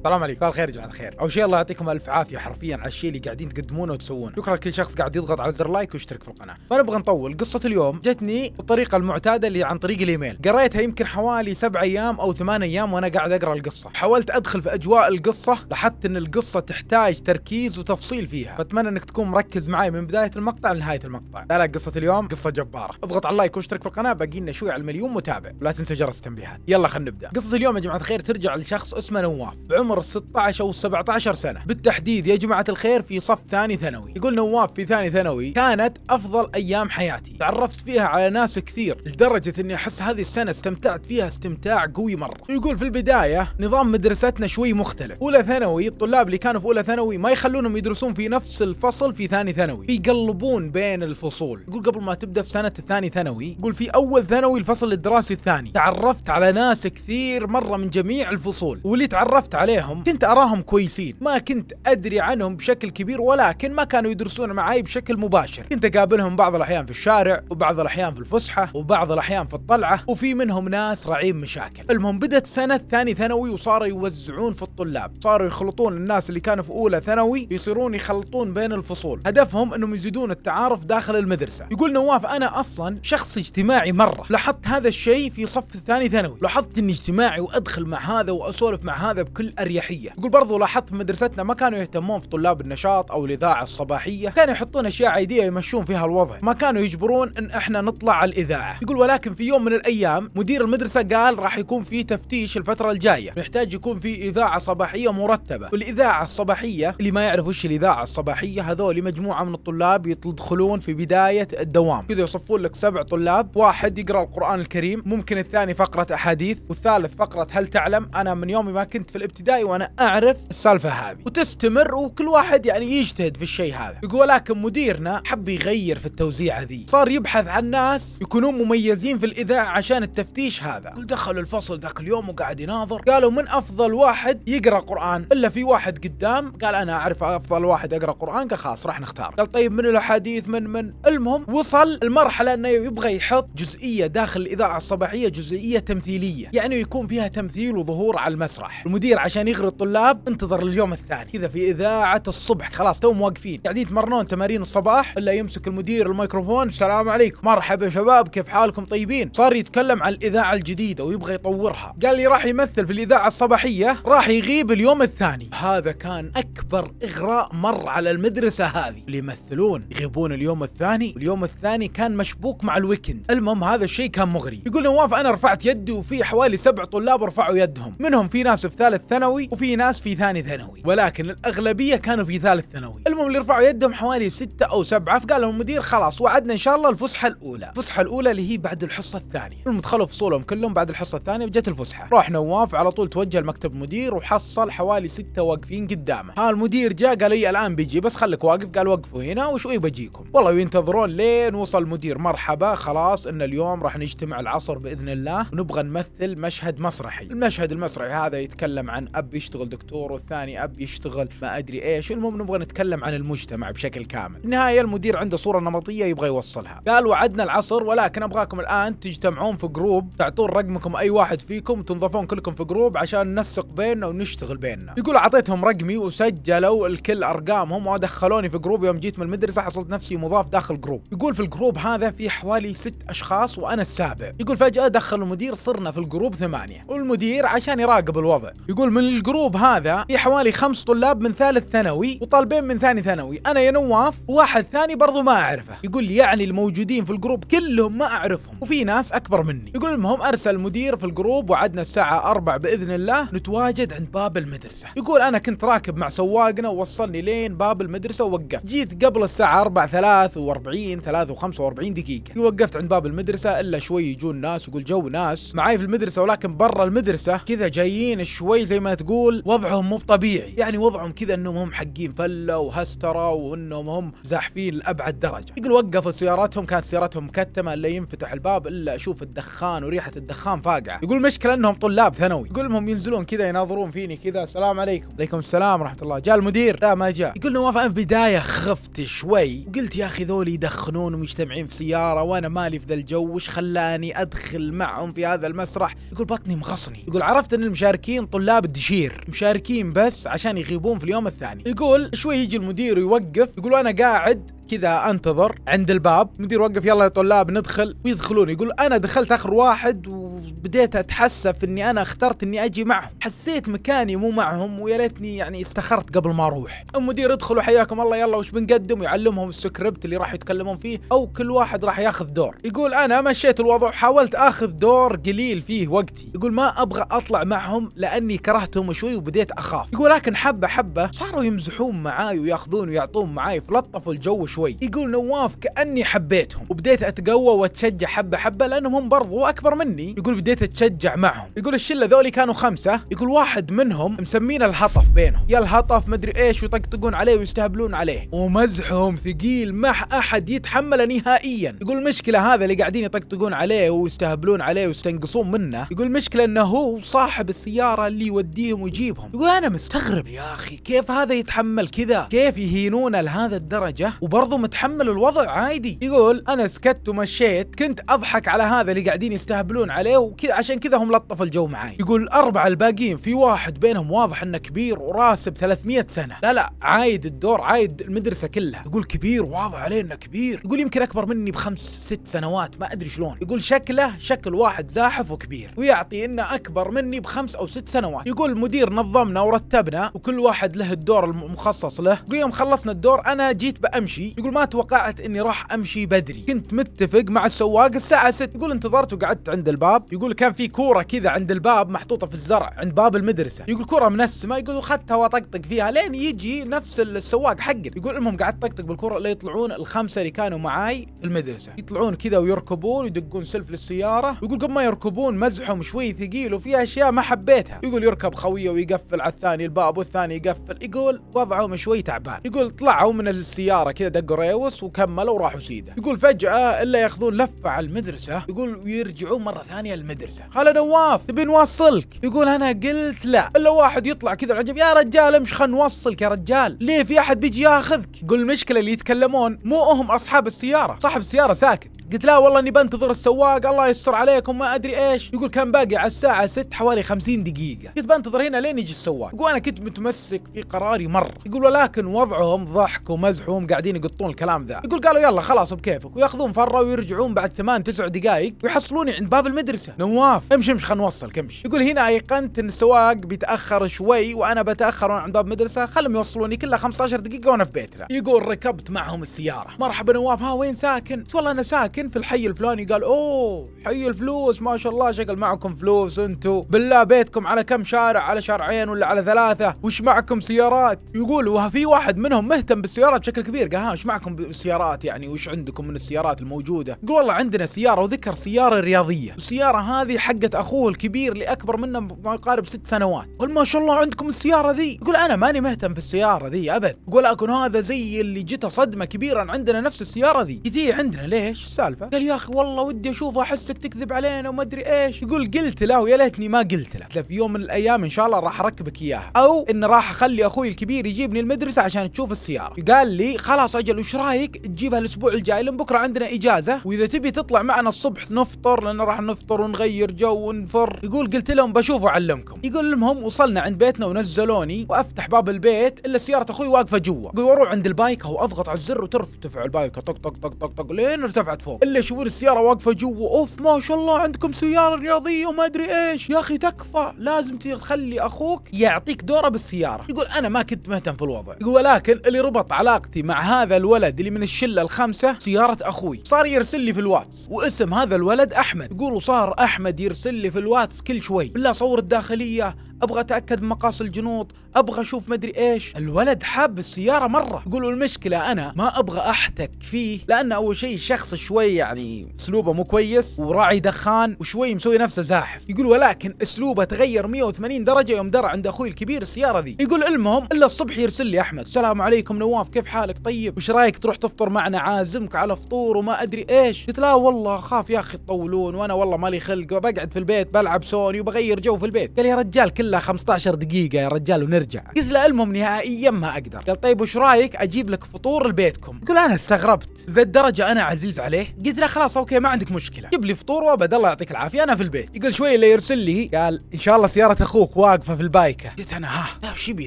السلام عليكم كل خير يا جماعه الخير اول شيء الله يعطيكم الف عافيه حرفيا على الشيء اللي قاعدين تقدمونه وتسوونه شكرا لكل شخص قاعد يضغط على زر لايك ويشترك في القناه ما نبغى نطول قصه اليوم جتني بالطريقه المعتاده اللي عن طريق الايميل قريتها يمكن حوالي سبع ايام او ثمان ايام وانا قاعد اقرا القصه حاولت ادخل في اجواء القصه لاحظت ان القصه تحتاج تركيز وتفصيل فيها فاتمنى انك تكون مركز معي من بدايه المقطع لنهايه المقطع لا لا قصه اليوم قصه جباره اضغط على لايك واشترك في القناه باقي لنا شوي على المليون متابع ولا تنسى جرس التنبيهات يلا خلينا نبدا قصه اليوم يا جماعه الخير ترجع لشخص اسمه نواف بعمر عمر 16 او 17 سنه بالتحديد يا جماعه الخير في صف ثاني ثانوي يقول نواف في ثاني ثانوي كانت افضل ايام حياتي تعرفت فيها على ناس كثير لدرجه اني احس هذه السنه استمتعت فيها استمتاع قوي مره يقول في البدايه نظام مدرستنا شوي مختلف اولى ثانوي الطلاب اللي كانوا في اولى ثانوي ما يخلونهم يدرسون في نفس الفصل في ثاني ثانوي يقلبون بين الفصول يقول قبل ما تبدا في سنه الثاني ثانوي يقول في اول ثانوي الفصل الدراسي الثاني تعرفت على ناس كثير مره من جميع الفصول واللي تعرفت عليه عليهم كنت أراهم كويسين ما كنت أدري عنهم بشكل كبير ولكن ما كانوا يدرسون معي بشكل مباشر كنت أقابلهم بعض الأحيان في الشارع وبعض الأحيان في الفسحة وبعض الأحيان في الطلعة وفي منهم ناس رعيم مشاكل المهم بدأت سنة ثاني ثانوي وصاروا يوزعون في الطلاب صاروا يخلطون الناس اللي كانوا في أولى ثانوي يصيرون يخلطون بين الفصول هدفهم أنهم يزيدون التعارف داخل المدرسة يقول نواف أنا أصلا شخص اجتماعي مرة لاحظت هذا الشيء في صف الثاني ثانوي لاحظت أني اجتماعي وأدخل مع هذا وأسولف مع هذا بكل أريد أريحية يقول برضو لاحظت في مدرستنا ما كانوا يهتمون في طلاب النشاط أو الإذاعة الصباحية كانوا يحطون أشياء عادية يمشون فيها الوضع ما كانوا يجبرون إن إحنا نطلع على الإذاعة يقول ولكن في يوم من الأيام مدير المدرسة قال راح يكون في تفتيش الفترة الجاية نحتاج يكون في إذاعة صباحية مرتبة والإذاعة الصباحية اللي ما يعرف وش الإذاعة الصباحية هذول مجموعة من الطلاب يدخلون في بداية الدوام كذا يصفون لك سبع طلاب واحد يقرأ القرآن الكريم ممكن الثاني فقرة أحاديث والثالث فقرة هل تعلم أنا من يومي ما كنت في الابتدائي جاي وانا اعرف السالفه هذه وتستمر وكل واحد يعني يجتهد في الشيء هذا يقول لكن مديرنا حب يغير في التوزيعه ذي صار يبحث عن ناس يكونون مميزين في الاذاعه عشان التفتيش هذا دخل الفصل ذاك اليوم وقاعد يناظر قالوا من افضل واحد يقرا قران الا في واحد قدام قال انا اعرف افضل واحد اقرا قران قال خلاص راح نختار قال طيب من الاحاديث من من المهم وصل المرحله انه يبغى يحط جزئيه داخل الاذاعه الصباحيه جزئيه تمثيليه يعني يكون فيها تمثيل وظهور على المسرح المدير عشان يغري الطلاب انتظر اليوم الثاني كذا في اذاعه الصبح خلاص تو واقفين قاعدين يتمرنون تمارين الصباح الا يمسك المدير الميكروفون السلام عليكم مرحبا شباب كيف حالكم طيبين صار يتكلم عن الاذاعه الجديده ويبغى يطورها قال لي راح يمثل في الاذاعه الصباحيه راح يغيب اليوم الثاني هذا كان اكبر اغراء مر على المدرسه هذه اللي يمثلون يغيبون اليوم الثاني اليوم الثاني كان مشبوك مع الويكند المهم هذا الشيء كان مغري يقول نواف انا رفعت يدي وفي حوالي سبع طلاب رفعوا يدهم منهم في ناس في ثالث ثانوي ثانوي وفي ناس في ثاني ثانوي ولكن الاغلبيه كانوا في ثالث ثانوي المهم اللي رفعوا يدهم حوالي ستة او سبعة فقال لهم المدير خلاص وعدنا ان شاء الله الفسحه الاولى الفسحه الاولى اللي هي بعد الحصه الثانيه المهم دخلوا فصولهم كلهم بعد الحصه الثانيه وجت الفسحه راح نواف على طول توجه لمكتب المدير وحصل حوالي ستة واقفين قدامه ها المدير جاء قال لي الان بيجي بس خليك واقف قال وقفوا هنا وشوي بجيكم والله ينتظرون لين وصل المدير مرحبا خلاص ان اليوم راح نجتمع العصر باذن الله ونبغى نمثل مشهد مسرحي المشهد المسرحي هذا يتكلم عن اب اب يشتغل دكتور والثاني اب يشتغل ما ادري ايش المهم نبغى نتكلم عن المجتمع بشكل كامل النهايه المدير عنده صوره نمطيه يبغى يوصلها قال وعدنا العصر ولكن ابغاكم الان تجتمعون في جروب تعطون رقمكم اي واحد فيكم تنضفون كلكم في جروب عشان ننسق بيننا ونشتغل بيننا يقول اعطيتهم رقمي وسجلوا الكل ارقامهم ودخلوني في جروب يوم جيت من المدرسه حصلت نفسي مضاف داخل جروب يقول في الجروب هذا في حوالي ست اشخاص وانا السابع يقول فجاه دخل المدير صرنا في الجروب ثمانيه والمدير عشان يراقب الوضع يقول من الجروب هذا في حوالي خمس طلاب من ثالث ثانوي وطالبين من ثاني ثانوي انا يا نواف واحد ثاني برضو ما اعرفه يقول لي يعني الموجودين في الجروب كلهم ما اعرفهم وفي ناس اكبر مني يقول المهم ارسل مدير في الجروب وعدنا الساعه أربع باذن الله نتواجد عند باب المدرسه يقول انا كنت راكب مع سواقنا ووصلني لين باب المدرسه ووقفت جيت قبل الساعه 4 43 3 و45 دقيقه وقفت عند باب المدرسه الا شوي يجون ناس يقول جو ناس معاي في المدرسه ولكن برا المدرسه كذا جايين شوي زي ما تقول وضعهم مو طبيعي يعني وضعهم كذا انهم هم حقين فله وهستره وانهم هم زاحفين لابعد درجه يقول وقفوا سياراتهم كانت سيارتهم مكتمه لا ينفتح الباب الا اشوف الدخان وريحه الدخان فاقعه يقول المشكله انهم طلاب ثانوي يقول لهم ينزلون كذا يناظرون فيني كذا السلام عليكم عليكم السلام ورحمه الله جاء المدير لا ما جاء يقول نواف في البدايه خفت شوي قلت يا اخي ذول يدخنون ومجتمعين في سياره وانا مالي في ذا الجو وش خلاني ادخل معهم في هذا المسرح يقول بطني مغصني يقول عرفت ان المشاركين طلاب الدشاش تبشير مشاركين بس عشان يغيبون في اليوم الثاني يقول شوي يجي المدير يوقف يقول انا قاعد كذا انتظر عند الباب المدير وقف يلا يا طلاب ندخل ويدخلون يقول انا دخلت اخر واحد وبديت اتحسف اني انا اخترت اني اجي معهم حسيت مكاني مو معهم ويا ليتني يعني استخرت قبل ما اروح المدير ادخلوا حياكم الله يلا وش بنقدم ويعلمهم السكريبت اللي راح يتكلمون فيه او كل واحد راح ياخذ دور يقول انا مشيت الوضع حاولت اخذ دور قليل فيه وقتي يقول ما ابغى اطلع معهم لاني كرهت ثم شوي وبديت اخاف يقول لكن حبه حبه صاروا يمزحون معاي وياخذون ويعطون معاي فلطفوا الجو شوي يقول نواف كاني حبيتهم وبديت اتقوى واتشجع حبه حبه لانهم هم برضو اكبر مني يقول بديت اتشجع معهم يقول الشله ذولي كانوا خمسه يقول واحد منهم مسمينه الهطف بينهم يا الهطف مدري ايش ويطقطقون عليه ويستهبلون عليه ومزحهم ثقيل ما احد يتحمله نهائيا يقول المشكله هذا اللي قاعدين يطقطقون عليه ويستهبلون عليه ويستنقصون منه يقول المشكله انه هو صاحب السياره اللي يوديه يوديهم ويجيبهم يقول انا مستغرب يا اخي كيف هذا يتحمل كذا كيف يهينونه لهذا الدرجه وبرضه متحمل الوضع عادي يقول انا سكت ومشيت كنت اضحك على هذا اللي قاعدين يستهبلون عليه وكذا عشان كذا هم لطفوا الجو معي يقول الاربعه الباقيين في واحد بينهم واضح انه كبير وراسب 300 سنه لا لا عايد الدور عايد المدرسه كلها يقول كبير واضح عليه انه كبير يقول يمكن اكبر مني بخمس ست سنوات ما ادري شلون يقول شكله شكل واحد زاحف وكبير ويعطي انه اكبر مني بخمس او ست سنوات يقول المدير نظمنا ورتبنا وكل واحد له الدور المخصص له ويوم خلصنا الدور انا جيت بامشي يقول ما توقعت اني راح امشي بدري كنت متفق مع السواق الساعه 6 يقول انتظرت وقعدت عند الباب يقول كان في كوره كذا عند الباب محطوطه في الزرع عند باب المدرسه يقول كوره من السماء يقول اخذتها واطقطق فيها لين يجي نفس السواق حقنا يقول المهم قعدت طقطق بالكوره يطلعون الخمسه اللي كانوا معاي المدرسه يطلعون كذا ويركبون ويدقون سلف للسياره ويقول قبل ما يركبون مزحهم شوي ثقيل وفي اشياء ما حبيتها يقول يركب خو قويه ويقفل على الثاني الباب والثاني يقفل يقول وضعهم شوي تعبان يقول طلعوا من السياره كذا دقوا ريوس وكملوا وراحوا سيده يقول فجاه الا ياخذون لفه على المدرسه يقول ويرجعون مره ثانيه المدرسه هلا نواف تبي نوصلك يقول انا قلت لا الا واحد يطلع كذا العجب يا رجال امش خلينا نوصلك يا رجال ليه في احد بيجي ياخذك يقول المشكله اللي يتكلمون مو هم اصحاب السياره صاحب السياره ساكت قلت لا والله اني بنتظر السواق الله يستر عليكم ما ادري ايش يقول كان باقي على الساعه 6 حوالي 50 دقيقه قلت بنتظر انتظر هنا لين يجي السواق وانا كنت متمسك في قراري مر يقول ولكن وضعهم ضحك ومزح وهم قاعدين يقطون الكلام ذا يقول قالوا يلا خلاص بكيفك وياخذون فره ويرجعون بعد ثمان تسع دقائق ويحصلوني عند باب المدرسه نواف امشي امشي خلنا نوصل كمشي يقول هنا ايقنت ان السواق بيتاخر شوي وانا بتاخر وانا عند باب المدرسه خلهم يوصلوني كلها 15 دقيقه وانا في بيتنا يقول ركبت معهم السياره مرحبا نواف ها وين ساكن والله انا ساكن في الحي الفلاني قال اوه حي الفلوس ما شاء الله شكل معكم فلوس انتم بالله بيتكم على كم شارع على شارعين ولا على ثلاثه وش معكم سيارات يقول وفي واحد منهم مهتم بالسيارات بشكل كبير قال ها وش معكم بالسيارات يعني وش عندكم من السيارات الموجوده قال والله عندنا سياره وذكر سياره رياضيه السياره هذه حقت اخوه الكبير اللي اكبر منه ما يقارب ست سنوات قال ما شاء الله عندكم السياره ذي يقول انا ماني مهتم في السياره ذي ابد يقول اكون هذا زي اللي جته صدمه كبيره عندنا نفس السياره ذي جتي عندنا ليش السالفه قال يا اخي والله ودي اشوفه احسك تكذب علينا وما ادري ايش يقول قلت له يا ليتني ما قلت له في يوم من الايام ان شاء الله راح اركبك اياها او ان راح اخلي اخوي الكبير يجيبني المدرسه عشان تشوف السياره قال لي خلاص اجل وش رايك تجيبها الاسبوع الجاي لان بكره عندنا اجازه واذا تبي تطلع معنا الصبح نفطر لان راح نفطر ونغير جو ونفر يقول قلت لهم بشوف واعلمكم يقول المهم وصلنا عند بيتنا ونزلوني وافتح باب البيت الا سياره اخوي واقفه جوا يقول واروح عند البايك واضغط على الزر وترتفع البايك طق طق طق طق طق لين ارتفعت فوق الا يشوفون السياره واقفه جوا اوف ما شاء الله عندكم سياره رياضيه وما ادري ايش يا اخي تكفى لازم تخلي خلي اخوك يعطيك دوره بالسياره يقول انا ما كنت مهتم في الوضع يقول ولكن اللي ربط علاقتي مع هذا الولد اللي من الشله الخمسه سياره اخوي صار يرسل لي في الواتس واسم هذا الولد احمد يقول وصار احمد يرسل لي في الواتس كل شوي بالله صور الداخليه ابغى اتاكد من مقاس الجنوط ابغى اشوف مدري ايش الولد حاب السياره مره يقولوا المشكله انا ما ابغى احتك فيه لانه اول شيء شخص شوي يعني اسلوبه مو كويس وراعي دخان وشوي مسوي نفسه زاحف يقول ولكن اسلوبه تغير 180 درجه يوم درى عند اخوي الكبير السياره ذي يقول المهم الا الصبح يرسل لي احمد السلام عليكم نواف كيف حالك طيب وش رايك تروح تفطر معنا عازمك على فطور وما ادري ايش قلت لا والله اخاف يا اخي تطولون وانا والله مالي خلق وبقعد في البيت بلعب سوني وبغير جو في البيت قال يا رجال كل الا 15 دقيقه يا رجال ونرجع قلت له المهم نهائيا ما اقدر قال طيب وش رايك اجيب لك فطور لبيتكم يقول انا استغربت ذا الدرجه انا عزيز عليه قلت له خلاص اوكي ما عندك مشكله جيب لي فطور وابد الله يعطيك العافيه انا في البيت يقول شوي اللي يرسل لي قال ان شاء الله سياره اخوك واقفه في البايكه قلت انا ها آه، طيب، وش يبي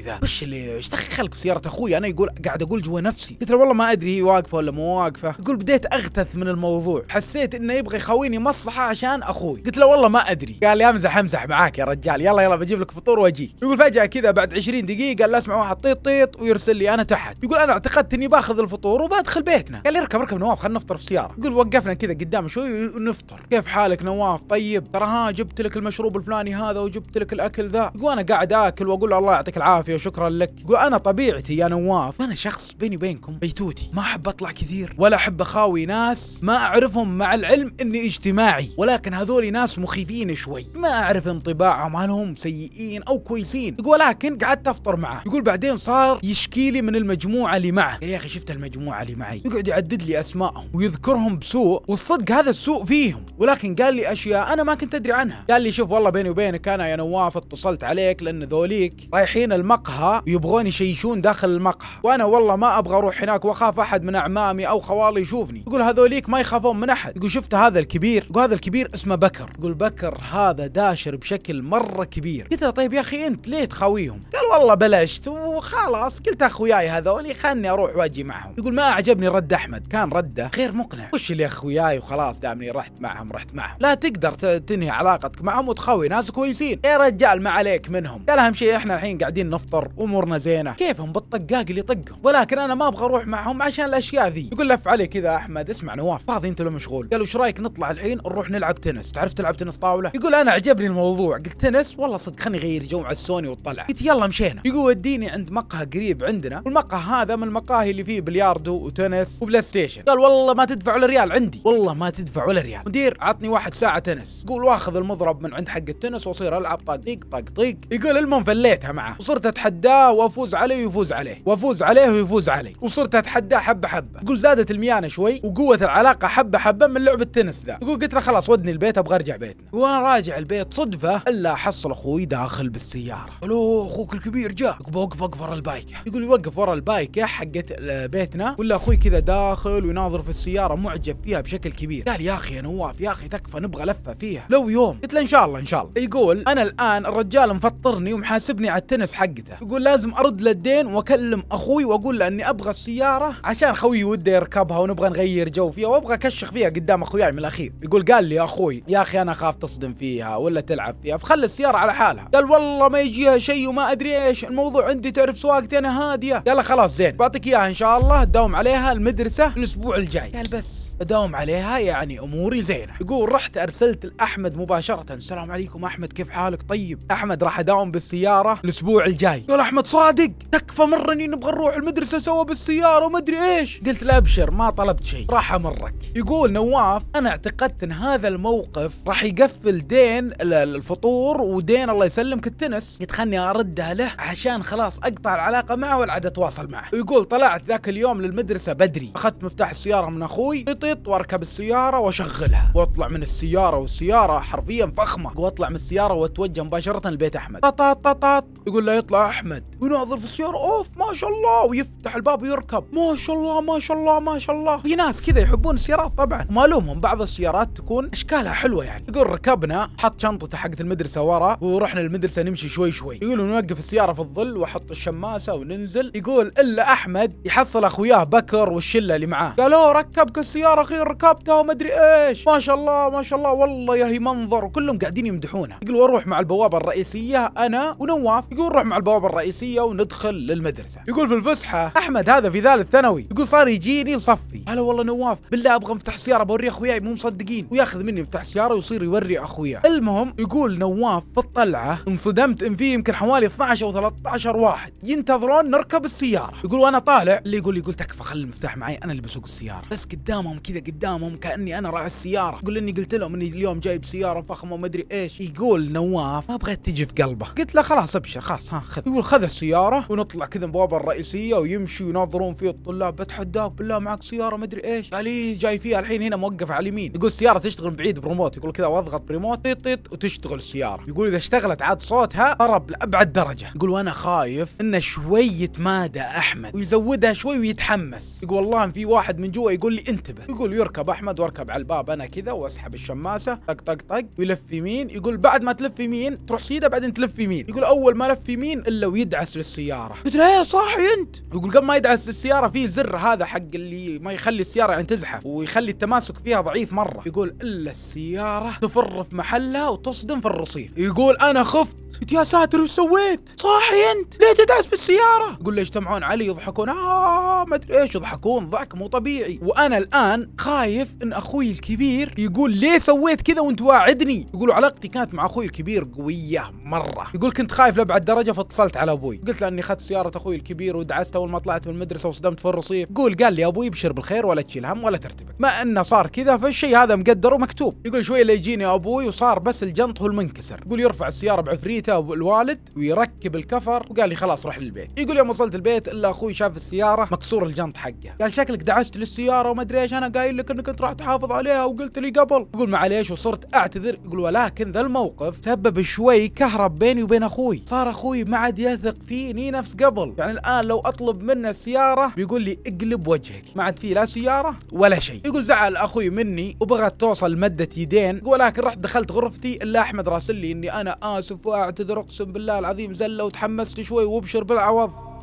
ذا وش اللي ايش دخلك في سياره اخوي انا يقول قاعد اقول جوا نفسي قلت له والله ما ادري هي واقفه ولا مو واقفه يقول بديت اغتث من الموضوع حسيت انه يبغى يخويني مصلحه عشان اخوي قلت له والله ما ادري قال يا امزح امزح معاك يا رجال يلا يلا بجيب لك فطور واجي يقول فجاه كذا بعد 20 دقيقه لا اسمع واحد طيط طيط ويرسل لي انا تحت يقول انا اعتقدت اني باخذ الفطور وبدخل بيتنا قال لي اركب اركب نواف خلينا نفطر في السياره يقول وقفنا كذا قدام شوي ونفطر كيف حالك نواف طيب ترى ها جبت لك المشروب الفلاني هذا وجبت لك الاكل ذا يقول انا قاعد اكل واقول له الله يعطيك العافيه وشكرا لك يقول انا طبيعتي يا نواف انا شخص بيني وبينكم بيتوتي ما احب اطلع كثير ولا احب اخاوي ناس ما اعرفهم مع العلم اني اجتماعي ولكن هذول ناس مخيفين شوي ما اعرف انطباعهم هل هم سيئين مساكين او كويسين ولكن قعدت افطر معه يقول بعدين صار يشكي لي من المجموعه اللي معه قال يا اخي شفت المجموعه اللي معي يقعد يعدد لي اسمائهم ويذكرهم بسوء والصدق هذا السوء فيهم ولكن قال لي اشياء انا ما كنت ادري عنها قال لي شوف والله بيني وبينك انا يا نواف اتصلت عليك لان ذوليك رايحين المقهى ويبغون يشيشون داخل المقهى وانا والله ما ابغى اروح هناك واخاف احد من اعمامي او خوالي يشوفني يقول هذوليك ما يخافون من احد يقول شفت هذا الكبير يقول هذا الكبير اسمه بكر يقول بكر هذا داشر بشكل مره كبير قلت له طيب يا اخي انت ليه تخاويهم؟ قال والله بلشت وخلاص قلت اخوياي هذولي خلني اروح واجي معهم، يقول ما اعجبني رد احمد، كان رده غير مقنع، وش اللي اخوياي وخلاص دامني رحت معهم رحت معهم، لا تقدر تنهي علاقتك معهم وتخوي ناس كويسين، يا رجال ما عليك منهم، قال اهم شيء احنا الحين قاعدين نفطر امورنا زينه، كيفهم بالطقاق اللي طقهم، ولكن انا ما ابغى اروح معهم عشان الاشياء ذي، يقول لف علي كذا احمد اسمع نواف فاضي انت لو مشغول، قال وش رايك نطلع الحين نروح نلعب تنس، تعرف تلعب تنس طاوله؟ يقول انا عجبني الموضوع، قلت تنس والله صدق عشان يغير جو على السوني والطلعه قلت يلا مشينا يقول وديني عند مقهى قريب عندنا والمقهى هذا من المقاهي اللي فيه بلياردو وتنس وبلاي ستيشن قال والله ما تدفع ولا ريال عندي والله ما تدفع ولا ريال مدير عطني واحد ساعه تنس يقول واخذ المضرب من عند حق التنس واصير العب طق طق طق طق يقول المهم فليتها معه وصرت اتحداه وافوز عليه ويفوز عليه وافوز عليه ويفوز علي وصرت اتحداه حبه حبه يقول زادت الميانه شوي وقوه العلاقه حبه حبه من لعب التنس ذا يقول قلت له خلاص ودني البيت ابغى ارجع بيتنا وانا راجع البيت صدفه الا حصل اخوي دار داخل بالسيارة الو اخوك الكبير جاء بوقف وقف ورا البايكة يقول يوقف ورا البايكة حقت بيتنا ولا اخوي كذا داخل ويناظر في السيارة معجب فيها بشكل كبير قال يا اخي يا نواف يا اخي تكفى نبغى لفة فيها لو يوم قلت له ان شاء الله ان شاء الله يقول انا الان الرجال مفطرني ومحاسبني على التنس حقته يقول لازم ارد له الدين واكلم اخوي واقول له اني ابغى السيارة عشان خوي وده يركبها ونبغى نغير جو فيها وابغى اكشخ فيها قدام اخوياي يعني من الاخير يقول قال لي يا اخوي يا اخي انا اخاف تصدم فيها ولا تلعب فيها فخلي السيارة على حالها قال والله ما يجيها شيء وما ادري ايش الموضوع عندي تعرف سواقتي انا هاديه قال خلاص زين بعطيك اياها ان شاء الله داوم عليها المدرسه الاسبوع الجاي قال بس اداوم عليها يعني اموري زينه يقول رحت ارسلت لاحمد مباشره السلام عليكم احمد كيف حالك طيب احمد راح اداوم بالسياره الاسبوع الجاي قال احمد صادق تكفى مره اني نبغى نروح المدرسه سوا بالسياره وما ادري ايش قلت له ابشر ما طلبت شيء راح امرك يقول نواف انا اعتقدت ان هذا الموقف راح يقفل دين الفطور ودين الله يسلمك يسلمك التنس قلت خلني اردها له عشان خلاص اقطع العلاقه معه ولا عاد اتواصل معه ويقول طلعت ذاك اليوم للمدرسه بدري اخذت مفتاح السياره من اخوي طيط واركب السياره واشغلها واطلع من السياره والسياره حرفيا فخمه واطلع من السياره واتوجه مباشره لبيت احمد طاطاط طاطاط يقول له يطلع احمد ويناظر في السياره اوف ما شاء الله ويفتح الباب ويركب ما شاء الله ما شاء الله ما شاء الله في ناس كذا يحبون السيارات طبعا وما الومهم بعض السيارات تكون اشكالها حلوه يعني يقول ركبنا حط شنطته حقت المدرسه ورا ورحنا المدرسه نمشي شوي شوي يقول نوقف السياره في الظل واحط الشماسه وننزل يقول الا احمد يحصل اخوياه بكر والشله اللي معاه قالوا ركبك السياره اخي ركبتها وما ادري ايش ما شاء الله ما شاء الله والله يا هي منظر وكلهم قاعدين يمدحونه يقول واروح مع البوابه الرئيسيه انا ونواف يقول روح مع البوابه الرئيسيه الخصوصيه وندخل للمدرسه يقول في الفسحه احمد هذا في ثالث ثانوي يقول صار يجيني يصفي هلا والله نواف بالله ابغى مفتاح سياره بوري اخوياي مو مصدقين وياخذ مني مفتاح سياره ويصير يوري اخوياه المهم يقول نواف في الطلعه انصدمت ان في يمكن حوالي 12 او 13 واحد ينتظرون نركب السياره يقول وانا طالع اللي يقول يقول تكفى خلي المفتاح معي انا اللي بسوق السياره بس قدامهم كذا قدامهم كاني انا راعي السياره يقول اني قلت لهم اني اليوم جايب سياره فخمه وما ادري ايش يقول نواف ما بغيت تجي في قلبه قلت له خلاص ابشر خلاص ها خذ يقول خذ السياره ونطلع كذا بوابه الرئيسيه ويمشي ويناظرون فيه الطلاب بتحداك بالله معك سياره مدري ايش قال جاي فيها الحين هنا موقف على اليمين يقول السياره تشتغل بعيد بريموت يقول كذا واضغط بريموت طيط طيط وتشتغل السياره يقول اذا اشتغلت عاد صوتها طرب لابعد درجه يقول وانا خايف انه شوي يتمادى احمد ويزودها شوي ويتحمس يقول والله في واحد من جوا يقول لي انتبه يقول يركب احمد واركب على الباب انا كذا واسحب الشماسه طق طق طق ويلف يمين يقول بعد ما تلف يمين تروح سيده بعدين تلف يمين يقول اول ما لف يمين الا ويدعس يدعس للسياره قلت له ايه صاحي انت يقول قبل ما يدعس للسياره في زر هذا حق اللي ما يخلي السياره يعني تزحف ويخلي التماسك فيها ضعيف مره يقول الا السياره تفر في محلها وتصدم في الرصيف يقول انا خفت قلت يا ساتر وش سويت صاحي انت ليه تدعس بالسياره يقول لي يجتمعون علي يضحكون اه ما ادري ايش يضحكون ضحك مو طبيعي وانا الان خايف ان اخوي الكبير يقول ليه سويت كذا وانت واعدني يقول علاقتي كانت مع اخوي الكبير قويه مره يقول كنت خايف لابعد درجه فاتصلت على ابوي اخوي قلت له اني اخذت سياره اخوي الكبير ودعست اول ما طلعت من المدرسه وصدمت في الرصيف قول قال لي ابوي ابشر بالخير ولا تشيل هم ولا ترتبك ما انه صار كذا فالشيء هذا مقدر ومكتوب يقول شوي اللي يجيني ابوي وصار بس الجنط هو المنكسر يقول يرفع السياره بعفريته ابو الوالد ويركب الكفر وقال لي خلاص روح للبيت يقول يوم وصلت البيت الا اخوي شاف السياره مكسور الجنط حقه قال شكلك دعست للسياره وما ادري ايش انا قايل لك انك انت راح تحافظ عليها وقلت لي قبل يقول معليش وصرت اعتذر يقول ولكن ذا الموقف سبب شوي كهرب بيني وبين اخوي صار اخوي ما عاد يثق فيني نفس قبل يعني الان لو اطلب منه سياره بيقول لي اقلب وجهك ما عاد في لا سياره ولا شيء يقول زعل اخوي مني وبغت توصل مده يدين ولكن رحت دخلت غرفتي الا احمد راسلي اني انا اسف واعتذر اقسم بالله العظيم زله وتحمست شوي وابشر بالعوض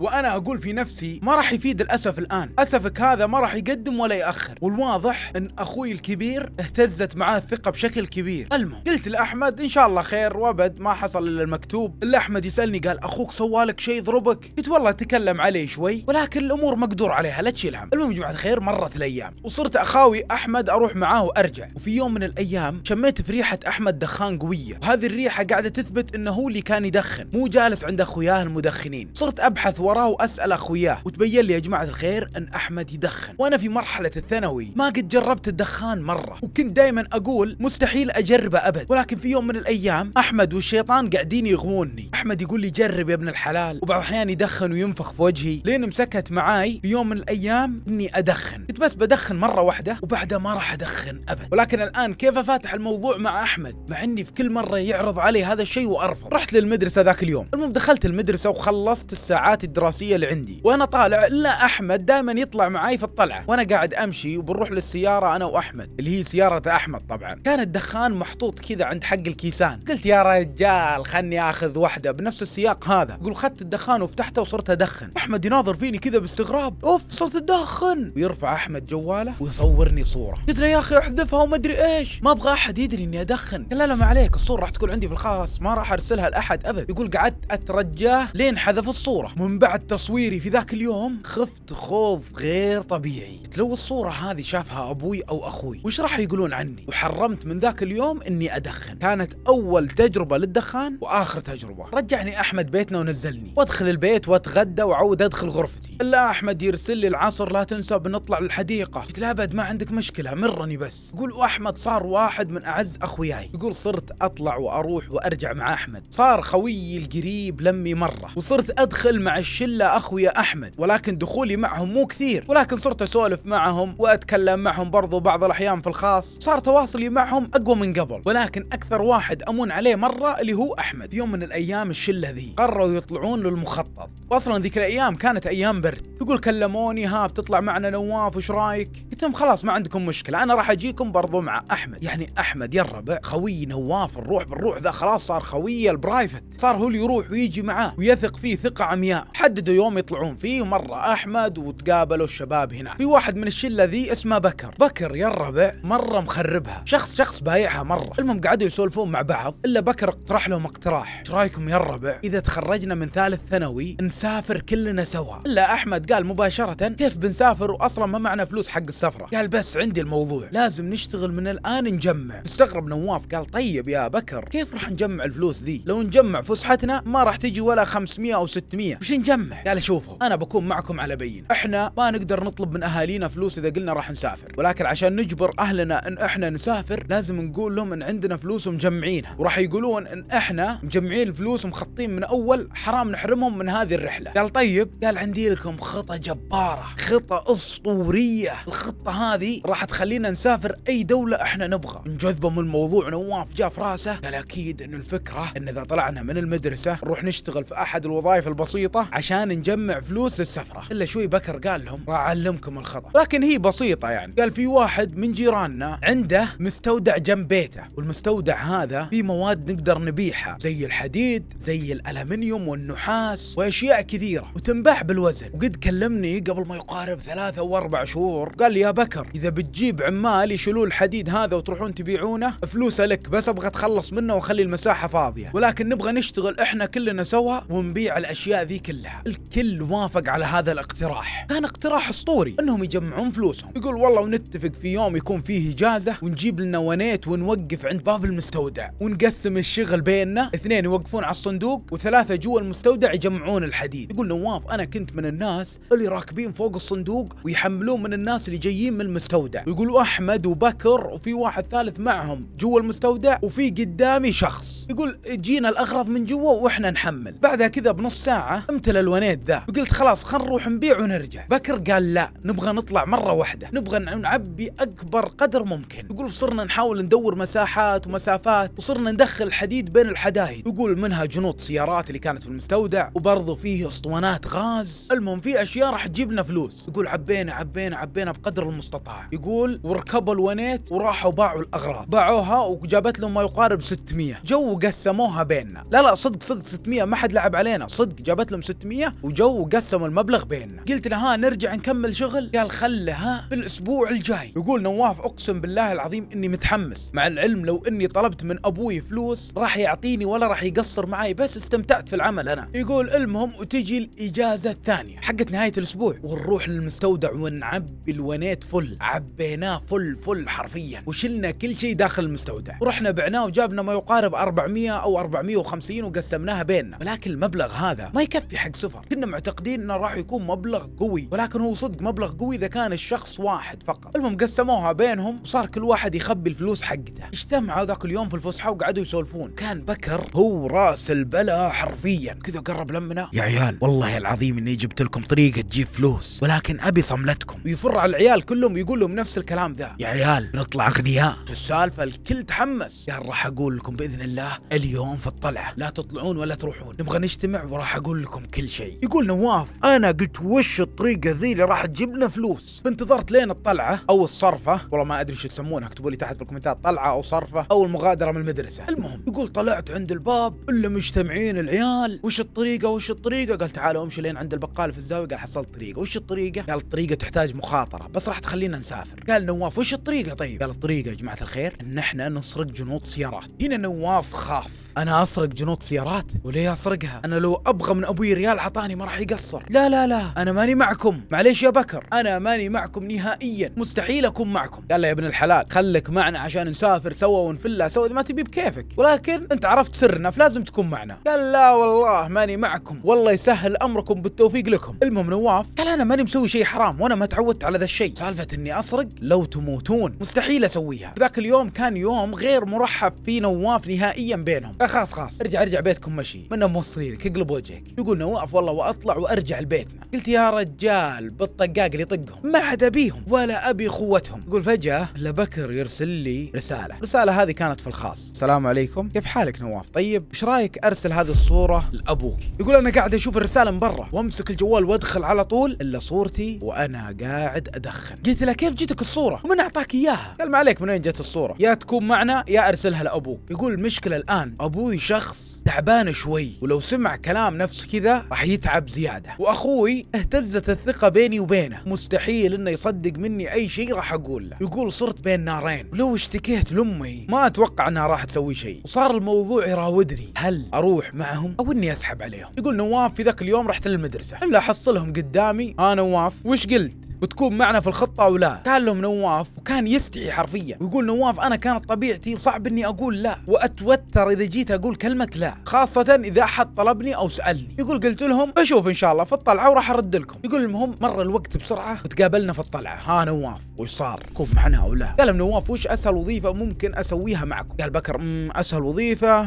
وانا اقول في نفسي ما راح يفيد الاسف الان اسفك هذا ما راح يقدم ولا ياخر والواضح ان اخوي الكبير اهتزت معاه الثقه بشكل كبير المهم قلت لاحمد ان شاء الله خير وابد ما حصل الا المكتوب الا احمد يسالني قال اخوك سوالك شيء يضربك قلت والله تكلم عليه شوي ولكن الامور مقدور عليها لا تشيل هم المهم جماعه الخير مرت الايام وصرت اخاوي احمد اروح معاه وارجع وفي يوم من الايام شميت في ريحه احمد دخان قويه وهذه الريحه قاعده تثبت انه هو اللي كان يدخن مو جالس عند اخوياه المدخنين صرت ابحث وراه واسال اخوياه وتبين لي يا جماعه الخير ان احمد يدخن وانا في مرحله الثانوي ما قد جربت الدخان مره وكنت دائما اقول مستحيل اجربه ابد ولكن في يوم من الايام احمد والشيطان قاعدين يغوني احمد يقول لي جرب يا ابن الحلال وبعض الاحيان يدخن وينفخ في وجهي لين مسكت معاي في يوم من الايام اني ادخن كنت بس بدخن مره واحده وبعدها ما راح ادخن ابد ولكن الان كيف افاتح الموضوع مع احمد مع اني في كل مره يعرض علي هذا الشيء وارفض رحت للمدرسه ذاك اليوم المهم دخلت المدرسه وخلصت الساعات الدراسية الدراسيه اللي عندي وانا طالع الا احمد دائما يطلع معاي في الطلعه وانا قاعد امشي وبنروح للسياره انا واحمد اللي هي سياره احمد طبعا كان الدخان محطوط كذا عند حق الكيسان قلت يا رجال خلني اخذ واحده بنفس السياق هذا يقول خدت الدخان وفتحته وصرت ادخن احمد يناظر فيني كذا باستغراب اوف صرت ادخن ويرفع احمد جواله ويصورني صوره قلت له يا اخي احذفها وما ادري ايش ما ابغى احد يدري اني ادخن قال لا لا ما عليك الصوره راح تكون عندي في الخاص ما راح ارسلها لاحد ابد يقول قعدت اترجاه لين حذف الصوره من بعد بعد التصويري في ذاك اليوم خفت خوف غير طبيعي قلت لو الصورة هذه شافها أبوي أو أخوي وش راح يقولون عني وحرمت من ذاك اليوم أني أدخن كانت أول تجربة للدخان وآخر تجربة رجعني أحمد بيتنا ونزلني وأدخل البيت وأتغدى وعود أدخل غرفتي إلا أحمد يرسل لي العصر لا تنسى بنطلع للحديقة قلت لا أبد ما عندك مشكلة مرني بس يقول وأحمد صار واحد من أعز أخوياي يقول صرت أطلع وأروح وأرجع مع أحمد صار خويي القريب لمي مرة وصرت أدخل مع الش شله اخويا احمد ولكن دخولي معهم مو كثير ولكن صرت اسولف معهم واتكلم معهم برضو بعض الاحيان في الخاص صار تواصلي معهم اقوى من قبل ولكن اكثر واحد امون عليه مره اللي هو احمد يوم من الايام الشله ذي قرروا يطلعون للمخطط واصلا ذيك الايام كانت ايام برد تقول كلموني ها بتطلع معنا نواف وش رايك قلت لهم خلاص ما عندكم مشكله انا راح اجيكم برضو مع احمد يعني احمد يا الربع خوي نواف الروح بالروح ذا خلاص صار خويه البرايفت صار هو اللي يروح ويجي معاه ويثق فيه ثقه عمياء حددوا يوم يطلعون فيه مرة أحمد وتقابلوا الشباب هناك في واحد من الشلة ذي اسمه بكر بكر يا الربع مرة مخربها شخص شخص بايعها مرة المهم قعدوا يسولفون مع بعض إلا بكر اقترح لهم اقتراح ايش رايكم يا الربع إذا تخرجنا من ثالث ثانوي نسافر كلنا سوا إلا أحمد قال مباشرة كيف بنسافر وأصلا ما معنا فلوس حق السفرة قال بس عندي الموضوع لازم نشتغل من الآن نجمع استغرب نواف قال طيب يا بكر كيف راح نجمع الفلوس ذي لو نجمع فسحتنا ما راح تجي ولا 500 أو 600 وش نجمع نجمع قال شوفوا انا بكون معكم على بينه احنا ما نقدر نطلب من اهالينا فلوس اذا قلنا راح نسافر ولكن عشان نجبر اهلنا ان احنا نسافر لازم نقول لهم ان عندنا فلوس ومجمعينها وراح يقولون ان احنا مجمعين الفلوس ومخطين من اول حرام نحرمهم من هذه الرحله قال طيب قال عندي لكم خطه جباره خطه اسطوريه الخطه هذه راح تخلينا نسافر اي دوله احنا نبغى نجذبه من الموضوع نواف جاء في راسه قال اكيد ان الفكره ان اذا طلعنا من المدرسه نروح نشتغل في احد الوظائف البسيطه عشان نجمع فلوس للسفرة إلا شوي بكر قال لهم راح أعلمكم الخطأ لكن هي بسيطة يعني قال في واحد من جيراننا عنده مستودع جنب بيته والمستودع هذا فيه مواد نقدر نبيعها زي الحديد زي الألمنيوم والنحاس وأشياء كثيرة وتنباع بالوزن وقد كلمني قبل ما يقارب ثلاثة أو أربع شهور قال لي يا بكر إذا بتجيب عمال يشيلون الحديد هذا وتروحون تبيعونه فلوسه لك بس أبغى أتخلص منه وأخلي المساحة فاضية ولكن نبغى نشتغل إحنا كلنا سوا ونبيع الأشياء ذي كلها كلها الكل وافق على هذا الاقتراح، كان اقتراح اسطوري انهم يجمعون فلوسهم، يقول والله ونتفق في يوم يكون فيه اجازه ونجيب لنا ونيت ونوقف عند باب المستودع، ونقسم الشغل بيننا، اثنين يوقفون على الصندوق وثلاثه جوا المستودع يجمعون الحديد، يقول نواف انا كنت من الناس اللي راكبين فوق الصندوق ويحملون من الناس اللي جايين من المستودع، ويقولوا احمد وبكر وفي واحد ثالث معهم جوا المستودع وفي قدامي شخص، يقول جينا الاغراض من جوا واحنا نحمل، بعدها كذا بنص ساعه امتلى الونيت ذا وقلت خلاص خل نروح نبيع ونرجع بكر قال لا نبغى نطلع مره واحده نبغى نعبي اكبر قدر ممكن يقول صرنا نحاول ندور مساحات ومسافات وصرنا ندخل الحديد بين الحدايد يقول منها جنود سيارات اللي كانت في المستودع وبرضه فيه اسطوانات غاز المهم في اشياء راح تجيبنا فلوس يقول عبينا عبينا عبينا بقدر المستطاع يقول وركبوا الونيت وراحوا باعوا الاغراض باعوها وجابت لهم ما يقارب 600 جو قسموها بيننا لا لا صدق صدق 600 ما حد لعب علينا صدق جابت لهم 600 500 وجو وقسموا المبلغ بيننا قلت له ها نرجع نكمل شغل قال خلها في الاسبوع الجاي يقول نواف اقسم بالله العظيم اني متحمس مع العلم لو اني طلبت من ابوي فلوس راح يعطيني ولا راح يقصر معي بس استمتعت في العمل انا يقول المهم وتجي الاجازه الثانيه حقت نهايه الاسبوع ونروح للمستودع ونعبي الونيت فل عبيناه فل فل حرفيا وشلنا كل شيء داخل المستودع ورحنا بعناه وجابنا ما يقارب 400 او 450 وقسمناها بيننا ولكن المبلغ هذا ما يكفي حق صفر كنا معتقدين انه راح يكون مبلغ قوي ولكن هو صدق مبلغ قوي اذا كان الشخص واحد فقط المهم قسموها بينهم وصار كل واحد يخبي الفلوس حقته اجتمعوا ذاك اليوم في الفسحه وقعدوا يسولفون كان بكر هو راس البلا حرفيا كذا قرب لمنا يا عيال والله العظيم اني جبت لكم طريقه تجيب فلوس ولكن ابي صملتكم ويفر على العيال كلهم ويقول لهم نفس الكلام ذا يا عيال بنطلع اغنياء شو السالفه الكل تحمس قال راح اقول لكم باذن الله اليوم في الطلعه لا تطلعون ولا تروحون نبغى نجتمع وراح اقول لكم كل شيء يقول نواف انا قلت وش الطريقه ذي اللي راح تجيب لنا فلوس فانتظرت لين الطلعه او الصرفه والله ما ادري شو تسمونها اكتبوا لي تحت في الكومنتات طلعه او صرفه او المغادره من المدرسه المهم يقول طلعت عند الباب الا مجتمعين العيال وش الطريقه وش الطريقه قال تعالوا امشي لين عند البقاله في الزاويه قال حصلت طريقه وش الطريقه قال الطريقه تحتاج مخاطره بس راح تخلينا نسافر قال نواف وش الطريقه طيب قال الطريقه يا جماعه الخير ان احنا نسرق جنود سيارات هنا نواف خاف انا اسرق جنود سيارات وليه اسرقها انا لو ابغى من ابوي ريال عطاني ما راح يقصر لا لا لا انا ماني معكم معليش يا بكر انا ماني معكم نهائيا مستحيل اكون معكم قال له يا ابن الحلال خلك معنا عشان نسافر سوا ونفله سوا اذا ما تبي بكيفك ولكن انت عرفت سرنا فلازم تكون معنا قال لا والله ماني معكم والله يسهل امركم بالتوفيق لكم المهم نواف قال انا ماني مسوي شيء حرام وانا ما تعودت على ذا الشيء سالفه اني اسرق لو تموتون مستحيل اسويها ذاك اليوم كان يوم غير مرحب فيه نواف نهائيا بينهم إيه، خلاص خلاص ارجع ارجع بيتكم مشي منا موصلينك اقلب وجهك يقول نواف والله واطلع وارجع لبيتنا قلت يا رجال بالطقاق اللي يطقهم ما حد ابيهم ولا ابي خوتهم يقول فجاه لبكر يرسل لي رساله الرساله هذه كانت في الخاص السلام عليكم كيف حالك نواف طيب ايش رايك ارسل هذه الصوره لابوك يقول انا قاعد اشوف الرساله من برا وامسك الجوال وادخل على طول الا صورتي وانا قاعد ادخن قلت له كيف جتك الصوره ومن اعطاك اياها قال ما عليك من وين جت الصوره يا تكون معنا يا ارسلها لابوك يقول المشكله الان ابوي شخص تعبان شوي ولو سمع كلام نفسه كذا راح يتعب زياده واخوي اهتزت الثقه بيني وبينه مستحيل انه يصدق مني اي شيء راح اقول له يقول صرت بين نارين ولو اشتكيت لامي ما اتوقع انها راح تسوي شيء وصار الموضوع يراودني هل اروح معهم او اني اسحب عليهم يقول نواف في ذاك اليوم رحت للمدرسه الا احصلهم قدامي ها نواف وش قلت بتكون معنا في الخطه او لا قال لهم نواف وكان يستحي حرفيا ويقول نواف انا كانت طبيعتي صعب اني اقول لا واتوتر اذا جيت اقول كلمه لا خاصه اذا احد طلبني او سالني يقول قلت لهم بشوف ان شاء الله في الطلعه وراح ارد لكم يقول المهم مر الوقت بسرعه وتقابلنا في الطلعه ها نواف وش صار كون معنا او لا قال نواف وش اسهل وظيفه ممكن اسويها معكم قال بكر اسهل وظيفه